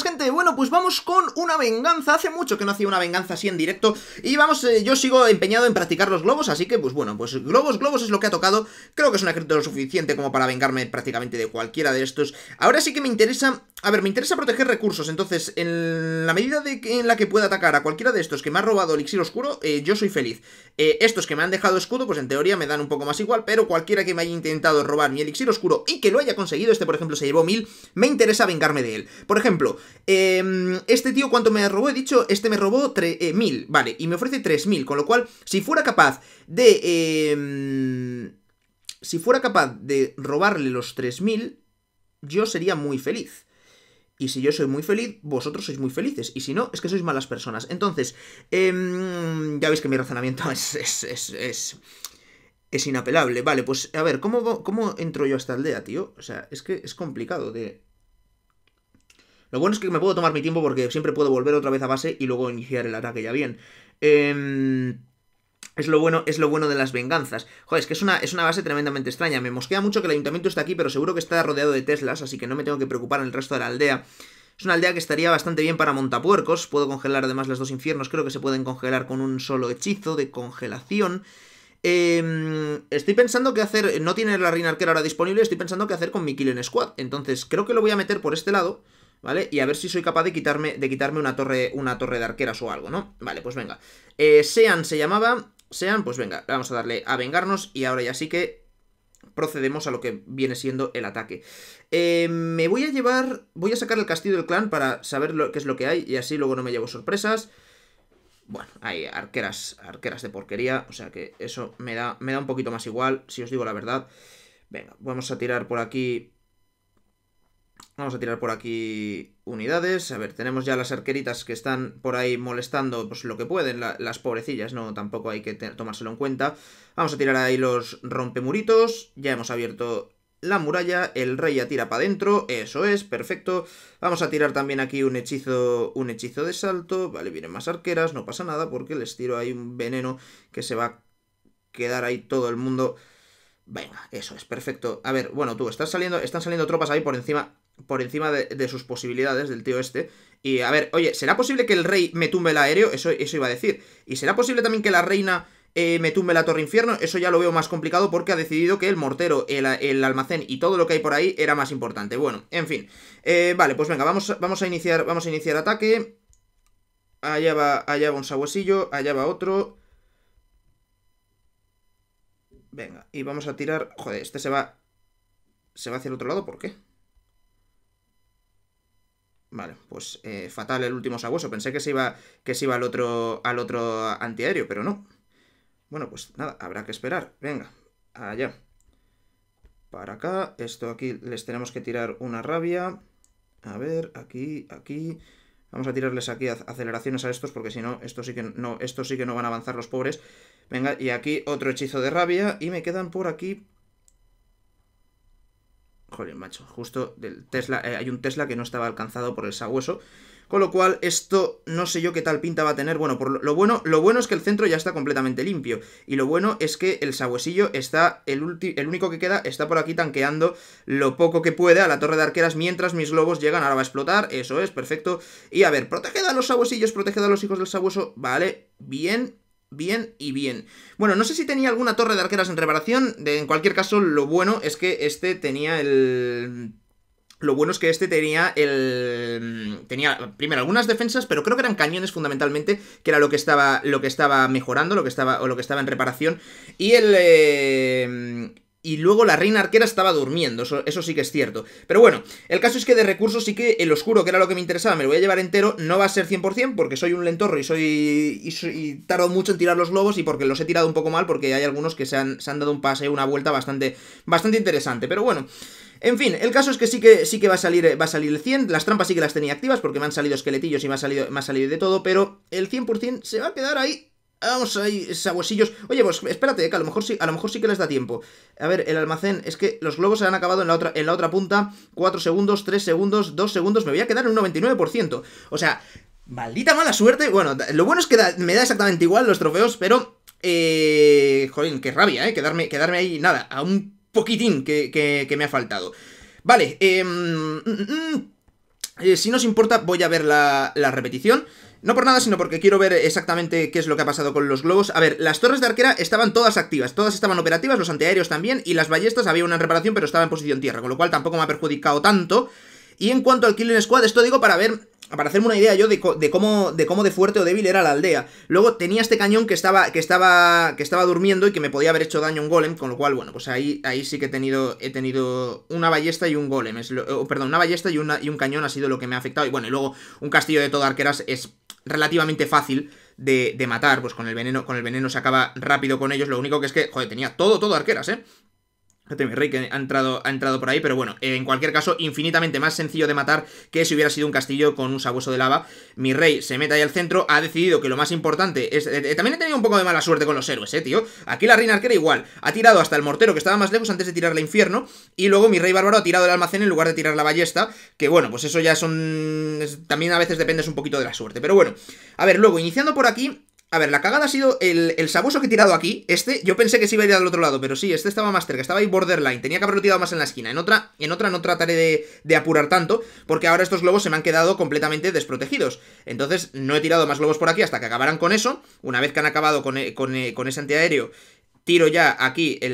gente, bueno pues vamos con una venganza Hace mucho que no hacía una venganza así en directo Y vamos, eh, yo sigo empeñado en practicar los globos Así que pues bueno, pues globos, globos es lo que ha tocado Creo que es una crítica lo suficiente como para vengarme prácticamente de cualquiera de estos Ahora sí que me interesa, a ver, me interesa proteger recursos Entonces, en la medida de que, en la que pueda atacar a cualquiera de estos que me ha robado elixir oscuro eh, Yo soy feliz eh, Estos que me han dejado escudo, pues en teoría me dan un poco más igual Pero cualquiera que me haya intentado robar mi elixir oscuro y que lo haya conseguido Este por ejemplo se llevó mil, me interesa vengarme de él Por ejemplo, Em, este tío, ¿cuánto me robó? He dicho, este me robó 3.000, eh, vale, y me ofrece 3.000, con lo cual, si fuera capaz de... Em, si fuera capaz de robarle los 3.000, yo sería muy feliz. Y si yo soy muy feliz, vosotros sois muy felices. Y si no, es que sois malas personas. Entonces, em, ya veis que mi razonamiento es, es, es, inapelable. Vale, pues a ver, ¿cómo, ¿cómo entro yo a esta aldea, tío? O sea, es que es complicado de... Lo bueno es que me puedo tomar mi tiempo porque siempre puedo volver otra vez a base y luego iniciar el ataque ya bien. Em, es lo bueno, es lo bueno de las venganzas. Joder, es que es una, es una base tremendamente extraña. Me mosquea mucho que el ayuntamiento está aquí, pero seguro que está rodeado de Teslas, así que no me tengo que preocupar en el resto de la aldea. Es una aldea que estaría bastante bien para montapuercos. Puedo congelar además los dos infiernos. Creo que se pueden congelar con un solo hechizo de congelación. Em, estoy pensando que hacer... No tiene la reina arquera ahora disponible. Estoy pensando que hacer con mi en Squad. Entonces creo que lo voy a meter por este lado. ¿vale? Y a ver si soy capaz de quitarme, de quitarme una, torre, una torre de arqueras o algo, ¿no? Vale, pues venga. Eh, Sean se llamaba. Sean, pues venga, vamos a darle a vengarnos y ahora ya sí que procedemos a lo que viene siendo el ataque. Eh, me voy a llevar... Voy a sacar el castillo del clan para saber lo, qué es lo que hay y así luego no me llevo sorpresas. Bueno, hay arqueras, arqueras de porquería, o sea que eso me da, me da un poquito más igual, si os digo la verdad. Venga, vamos a tirar por aquí Vamos a tirar por aquí unidades. A ver, tenemos ya las arqueritas que están por ahí molestando pues lo que pueden, las pobrecillas, no, tampoco hay que tomárselo en cuenta. Vamos a tirar ahí los rompemuritos. Ya hemos abierto la muralla, el rey ya tira para adentro, eso es, perfecto. Vamos a tirar también aquí un hechizo, un hechizo de salto, vale, vienen más arqueras, no pasa nada porque les tiro ahí un veneno que se va a quedar ahí todo el mundo. Venga, eso es, perfecto. A ver, bueno, tú, estás saliendo, están saliendo tropas ahí por encima por encima de, sus posibilidades del tío este. Y a ver, oye, ¿será posible que el rey me tumbe el aéreo? Eso, eso iba a decir. ¿Y será posible también que la reina eh, me tumbe la torre infierno? Eso ya lo veo más complicado porque ha decidido que el mortero, el, almacén y todo lo que hay por ahí era más importante. Bueno, en fin. Eh, vale, pues venga, vamos, vamos, a iniciar, vamos a iniciar ataque. Allá va, allá va un sabuesillo, allá va otro. Venga, y vamos a tirar... Joder, este se va... Se va hacia el otro lado, ¿por qué? Vale, pues eh, fatal el último sabueso. Pensé que se iba, que se iba al otro, al otro antiaéreo, pero no. Bueno, pues nada, habrá que esperar. Venga, allá. Para acá, esto aquí les tenemos que tirar una rabia. A ver, aquí, aquí. Vamos a tirarles aquí aceleraciones a estos porque si no, sí que no, estos sí que no van a avanzar los pobres. Venga, y aquí otro hechizo de rabia. Y me quedan por aquí Joder, macho, justo del Tesla, eh, hay un Tesla que no estaba alcanzado por el sabueso. Con lo cual, esto no sé yo qué tal pinta va a tener. Bueno, por lo, bueno, lo bueno es que el centro ya está completamente limpio. Y lo bueno es que el sabuesillo está, el, último, el único que queda, está por aquí tanqueando lo poco que puede a la torre de arqueras mientras mis globos llegan. Ahora va a explotar, eso es, perfecto. Y a ver, proteged a los sabuesillos, proteged a los hijos del sabueso. Vale, bien, bien y bien. Bueno, no sé si tenía alguna torre de arqueras en reparación. De, en cualquier caso, lo bueno es que este tenía el... Lo bueno es que este tenía el. Tenía primero algunas defensas, pero creo que eran cañones fundamentalmente, que era lo que estaba, lo que estaba mejorando, lo que estaba, o lo que estaba en reparación. Y el. Eh, y luego la reina arquera estaba durmiendo, eso, sí que es cierto. Pero bueno, el caso es que de recursos sí que el oscuro, que era lo que me interesaba, me lo voy a llevar entero, no va a ser 100% porque soy un lentorro y soy y, tardo mucho en tirar los globos y porque los he tirado un poco mal porque hay algunos que se han, dado un pase una vuelta bastante, bastante interesante. Pero bueno, en fin, el caso es que sí que, sí que va, a salir, va a salir el 100, las trampas sí que las tenía activas porque me han salido esqueletillos y ha salido, me ha salido de todo, pero el 100% se va a quedar ahí Vamos ahí, sabuesillos. Oye, pues espérate, que a lo mejor sí, a lo mejor sí que les da tiempo. A ver, el almacén, es que los globos se han acabado en la otra, en la otra punta. 4 segundos, 3 segundos, 2 segundos. Me voy a quedar en un 99%. O sea, maldita mala suerte. Bueno, lo bueno es que me da exactamente igual los trofeos, pero. Eh, qué rabia, ¿eh? Quedarme, quedarme ahí, nada, a un poquitín que, me ha faltado. Vale, em, mm, mm, mm. Eh, si nos importa, voy a ver la, la repetición. No por nada, sino porque quiero ver exactamente qué es lo que ha pasado con los globos. A ver, las torres de arquera estaban todas activas, todas estaban operativas, los antiaéreos también, y las ballestas había una reparación, pero estaba en posición tierra, con lo cual tampoco me ha perjudicado tanto. Y en cuanto al Killing Squad, esto digo para ver para hacerme una idea yo de, cómo, de cómo de fuerte o débil era la aldea. Luego tenía este cañón que estaba, que estaba, que estaba durmiendo y que me podía haber hecho daño un golem, con lo cual, bueno, pues ahí, ahí sí que he tenido, he tenido una ballesta y un golem. Es eh, oh, perdón, una ballesta y, y un cañón ha sido lo que me ha afectado. Y bueno, y luego un castillo de todo arqueras es relativamente fácil de, matar, pues con el veneno, con el veneno se acaba rápido con ellos, lo único que es que, joder, tenía todo, todo arqueras, ¿eh? mi rey que ha entrado, ha entrado por ahí, pero bueno, eh, en cualquier caso, infinitamente más sencillo de matar que si hubiera sido un castillo con un sabueso de lava. Mi rey se mete ahí al centro, ha decidido que lo más importante es... Eh, eh, también he tenido un poco de mala suerte con los héroes, eh, tío. Aquí la reina arquera igual, ha tirado hasta el mortero que estaba más lejos antes de tirarle infierno, y luego mi rey bárbaro ha tirado el almacén en lugar de tirar la ballesta, que bueno, pues eso ya son... también a veces dependes un poquito de la suerte, pero bueno. A ver, luego, iniciando por aquí, a ver, la cagada ha sido el, el, que he tirado aquí. Este, yo pensé que se iba a ir al otro lado, pero sí, este estaba más cerca, estaba ahí borderline. Tenía que haberlo tirado más en la esquina. En otra, en otra no trataré de, apurar tanto, porque ahora estos globos se me han quedado completamente desprotegidos. Entonces, no he tirado más globos por aquí hasta que acabaran con eso. Una vez que han acabado con, e, con, e, con ese antiaéreo Tiro ya aquí el.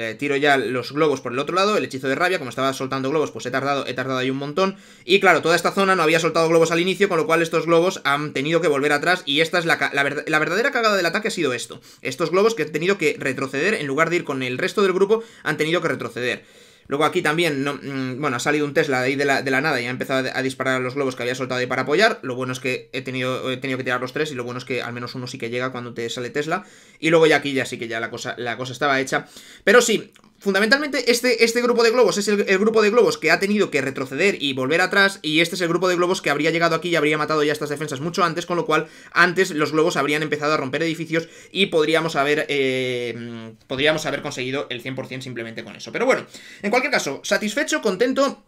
Eh, tiro ya los globos por el otro lado. El hechizo de rabia. Como estaba soltando globos, pues he tardado, he tardado ahí un montón. Y claro, toda esta zona no había soltado globos al inicio, con lo cual estos globos han tenido que volver atrás. Y esta es la, la verdadera cagada del ataque ha sido esto. Estos globos que han tenido que retroceder. En lugar de ir con el resto del grupo, han tenido que retroceder. Luego aquí también, mm, bueno, ha salido un Tesla de ahí de la, nada y ha empezado a disparar a los globos que había soltado ahí para apoyar. Lo bueno es que he tenido, he tenido que tirar los tres y lo bueno es que al menos uno sí que llega cuando te sale Tesla. Y luego ya aquí ya sí que ya la cosa, la cosa estaba hecha. Pero sí, Fundamentalmente, este, este grupo de globos es el, grupo de globos que ha tenido que retroceder y volver atrás, y este es el grupo de globos que habría llegado aquí y habría matado ya estas defensas mucho antes, con lo cual antes los globos habrían empezado a romper edificios y podríamos haber, eh, podríamos haber conseguido el 100% simplemente con eso. Pero bueno, en cualquier caso, satisfecho, contento,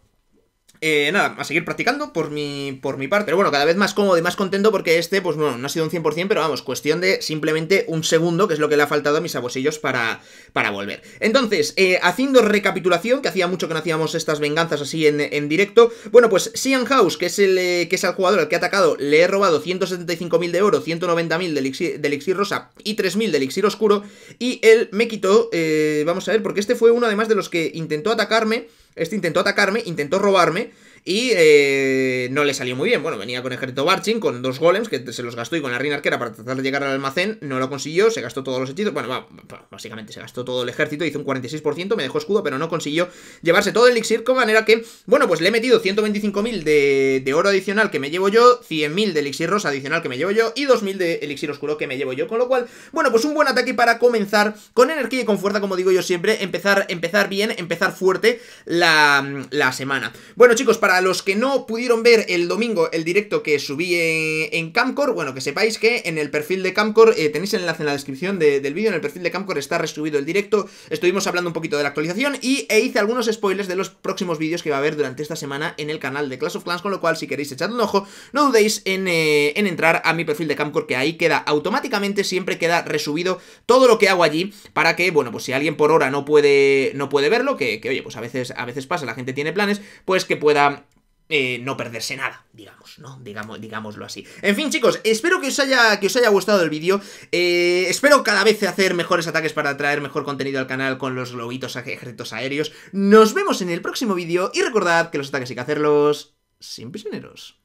eh, nada, a seguir practicando por mi, por mi parte. Pero bueno, cada vez más cómodo y más contento porque este, pues bueno, no ha sido un 100%, pero vamos, cuestión de simplemente un segundo, que es lo que le ha faltado a mis abosillos para, para volver. Entonces, eh, haciendo recapitulación, que hacía mucho que no hacíamos estas venganzas así en, directo, bueno, pues Sian House, que es el eh, que es el jugador al que ha atacado, le he robado 175.000 de oro, 190.000 de elixir, rosa y 3.000 de elixir oscuro, y él me quitó, vamos a ver, porque este fue uno además de los que intentó atacarme, este intentó atacarme, intentó robarme y eh, no le salió muy bien. Bueno, venía con Ejército barching, con dos golems que se los gastó y con la reina arquera para tratar de llegar al almacén. No lo consiguió, se gastó todos los hechizos. Bueno, básicamente se gastó todo el ejército, hizo un 46%, me dejó escudo, pero no consiguió llevarse todo el elixir. Con manera que, bueno, pues le he metido 125.000 de, de oro adicional que me llevo yo, 100.000 de elixir rosa adicional que me llevo yo y 2.000 de elixir oscuro que me llevo yo. Con lo cual, bueno, pues un buen ataque para comenzar con energía y con fuerza, como digo yo siempre. Empezar, empezar bien, empezar fuerte la semana. Bueno, chicos, para para los que no pudieron ver el domingo el directo que subí eh, en, Camcor, bueno, que sepáis que en el perfil de Camcor, eh, tenéis el enlace en la descripción del vídeo, en el perfil de Camcor está resubido el directo, estuvimos hablando un poquito de la actualización y e hice algunos spoilers de los próximos vídeos que va a haber durante esta semana en el canal de Clash of Clans, con lo cual si queréis echar un ojo, no dudéis eh, en, entrar a mi perfil de Camcor, que ahí queda automáticamente, siempre queda resubido todo lo que hago allí, para que, bueno, pues si alguien por hora no puede, no puede verlo, que, que oye, pues a veces, a veces pasa, la gente tiene planes, pues que pueda eh, no perderse nada, digamos, ¿no? Digamos, digámoslo así. En fin, chicos, espero que os haya, que os haya gustado el vídeo. Eh, espero cada vez hacer mejores ataques para traer mejor contenido al canal con los globitos ejércitos aéreos. Nos vemos en el próximo vídeo y recordad que los ataques hay que hacerlos sin prisioneros.